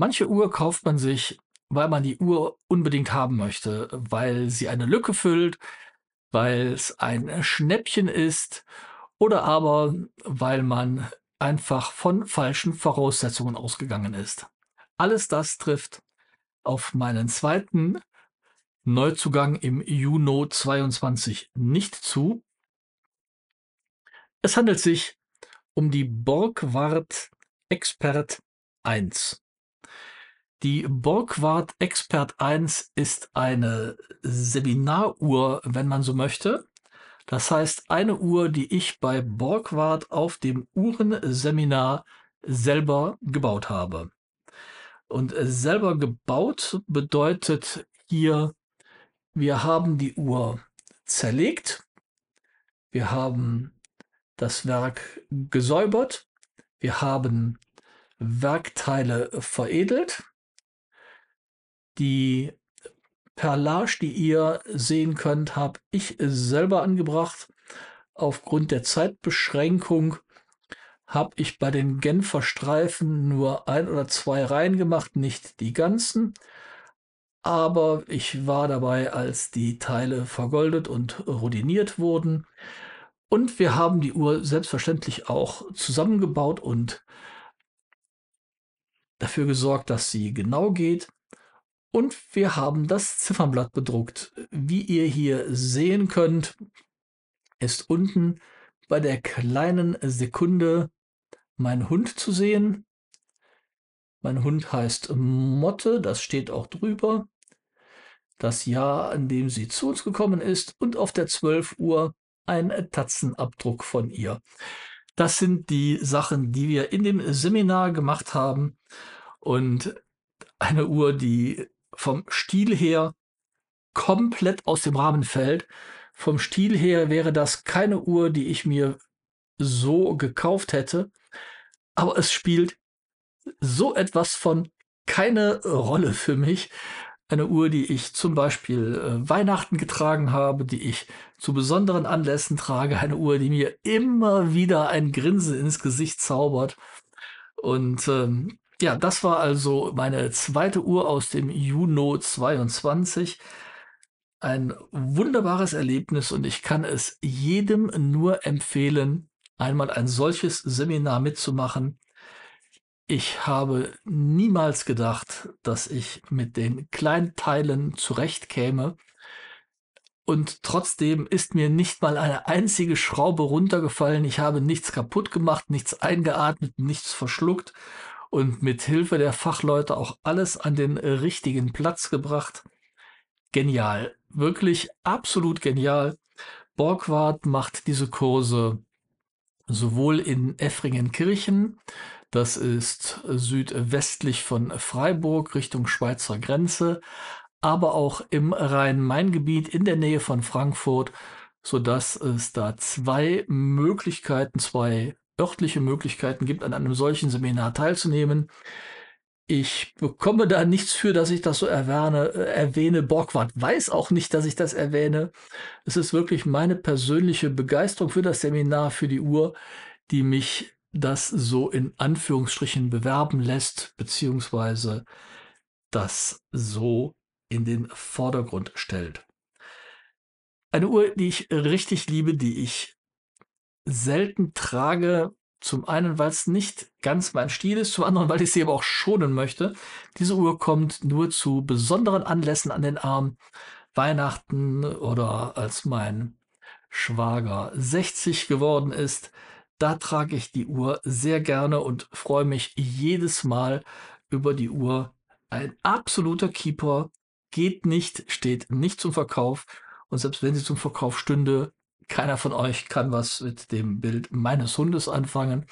Manche Uhr kauft man sich, weil man die Uhr unbedingt haben möchte, weil sie eine Lücke füllt, weil es ein Schnäppchen ist oder aber weil man einfach von falschen Voraussetzungen ausgegangen ist. Alles das trifft auf meinen zweiten Neuzugang im Juno 22 nicht zu. Es handelt sich um die Borgward Expert 1. Die Borgward Expert 1 ist eine Seminaruhr, wenn man so möchte. Das heißt, eine Uhr, die ich bei Borgward auf dem Uhrenseminar selber gebaut habe. Und äh, selber gebaut bedeutet hier, wir haben die Uhr zerlegt, wir haben das Werk gesäubert, wir haben Werkteile veredelt, die Perlage, die ihr sehen könnt, habe ich selber angebracht. Aufgrund der Zeitbeschränkung habe ich bei den Genfer Streifen nur ein oder zwei Reihen gemacht, nicht die ganzen. Aber ich war dabei, als die Teile vergoldet und rodiniert wurden. Und wir haben die Uhr selbstverständlich auch zusammengebaut und dafür gesorgt, dass sie genau geht. Und wir haben das Ziffernblatt bedruckt. Wie ihr hier sehen könnt, ist unten bei der kleinen Sekunde mein Hund zu sehen. Mein Hund heißt Motte, das steht auch drüber. Das Jahr, an dem sie zu uns gekommen ist und auf der 12 Uhr ein Tatzenabdruck von ihr. Das sind die Sachen, die wir in dem Seminar gemacht haben. Und eine Uhr, die vom Stil her komplett aus dem Rahmen fällt. Vom Stil her wäre das keine Uhr, die ich mir so gekauft hätte. Aber es spielt so etwas von keine Rolle für mich. Eine Uhr, die ich zum Beispiel äh, Weihnachten getragen habe, die ich zu besonderen Anlässen trage. Eine Uhr, die mir immer wieder ein Grinsen ins Gesicht zaubert. Und ähm, ja, das war also meine zweite Uhr aus dem Juno 22. Ein wunderbares Erlebnis und ich kann es jedem nur empfehlen, einmal ein solches Seminar mitzumachen. Ich habe niemals gedacht, dass ich mit den Kleinteilen zurechtkäme. Und trotzdem ist mir nicht mal eine einzige Schraube runtergefallen. Ich habe nichts kaputt gemacht, nichts eingeatmet, nichts verschluckt und mit Hilfe der Fachleute auch alles an den äh, richtigen Platz gebracht. Genial, wirklich absolut genial. Borgward macht diese Kurse sowohl in Effringenkirchen, das ist äh, südwestlich von Freiburg Richtung Schweizer Grenze, aber auch im Rhein-Main-Gebiet in der Nähe von Frankfurt, so dass es da zwei Möglichkeiten, zwei örtliche Möglichkeiten gibt, an einem solchen Seminar teilzunehmen. Ich bekomme da nichts für, dass ich das so erwähne. Äh, erwähne. Borgward weiß auch nicht, dass ich das erwähne. Es ist wirklich meine persönliche Begeisterung für das Seminar, für die Uhr, die mich das so in Anführungsstrichen bewerben lässt, beziehungsweise das so in den Vordergrund stellt. Eine Uhr, die ich richtig liebe, die ich selten trage. Zum einen, weil es nicht ganz mein Stil ist, zum anderen, weil ich sie aber auch schonen möchte. Diese Uhr kommt nur zu besonderen Anlässen an den Arm. Weihnachten oder als mein Schwager 60 geworden ist. Da trage ich die Uhr sehr gerne und freue mich jedes Mal über die Uhr. Ein absoluter Keeper geht nicht, steht nicht zum Verkauf. Und selbst wenn sie zum Verkauf stünde, keiner von euch kann was mit dem Bild meines Hundes anfangen.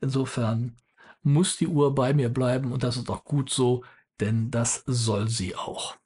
Insofern muss die Uhr bei mir bleiben und das ist auch gut so, denn das soll sie auch.